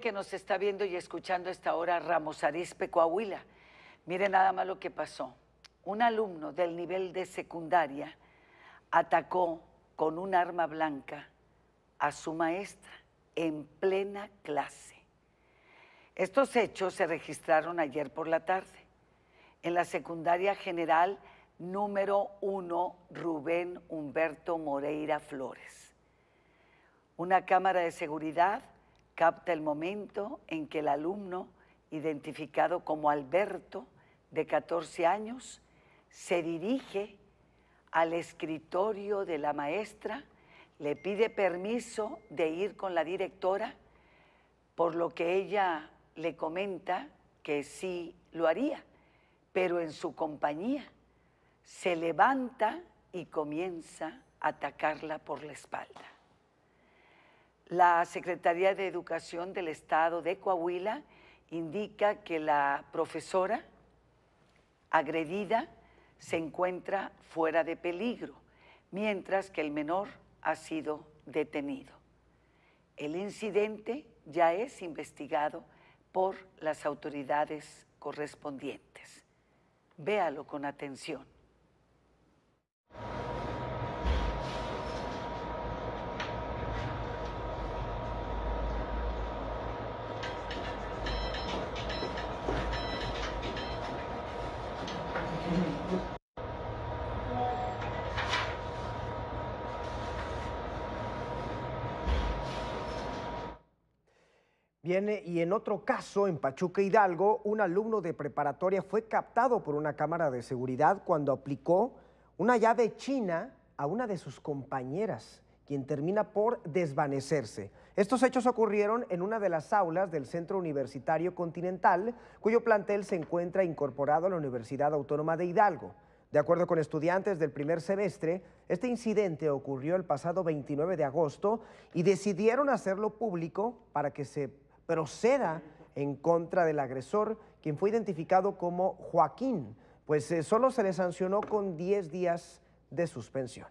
que nos está viendo y escuchando esta hora Ramos Arizpe, Coahuila. Mire nada más lo que pasó. Un alumno del nivel de secundaria atacó con un arma blanca a su maestra en plena clase. Estos hechos se registraron ayer por la tarde en la secundaria general número 1 Rubén Humberto Moreira Flores. Una cámara de seguridad capta el momento en que el alumno, identificado como Alberto, de 14 años, se dirige al escritorio de la maestra, le pide permiso de ir con la directora, por lo que ella le comenta que sí lo haría, pero en su compañía. Se levanta y comienza a atacarla por la espalda. La Secretaría de Educación del Estado de Coahuila indica que la profesora agredida se encuentra fuera de peligro, mientras que el menor ha sido detenido. El incidente ya es investigado por las autoridades correspondientes. Véalo con atención. y en otro caso, en Pachuca Hidalgo, un alumno de preparatoria fue captado por una cámara de seguridad cuando aplicó una llave china a una de sus compañeras, quien termina por desvanecerse. Estos hechos ocurrieron en una de las aulas del Centro Universitario Continental, cuyo plantel se encuentra incorporado a la Universidad Autónoma de Hidalgo. De acuerdo con estudiantes del primer semestre, este incidente ocurrió el pasado 29 de agosto y decidieron hacerlo público para que se proceda en contra del agresor, quien fue identificado como Joaquín, pues eh, solo se le sancionó con 10 días de suspensión.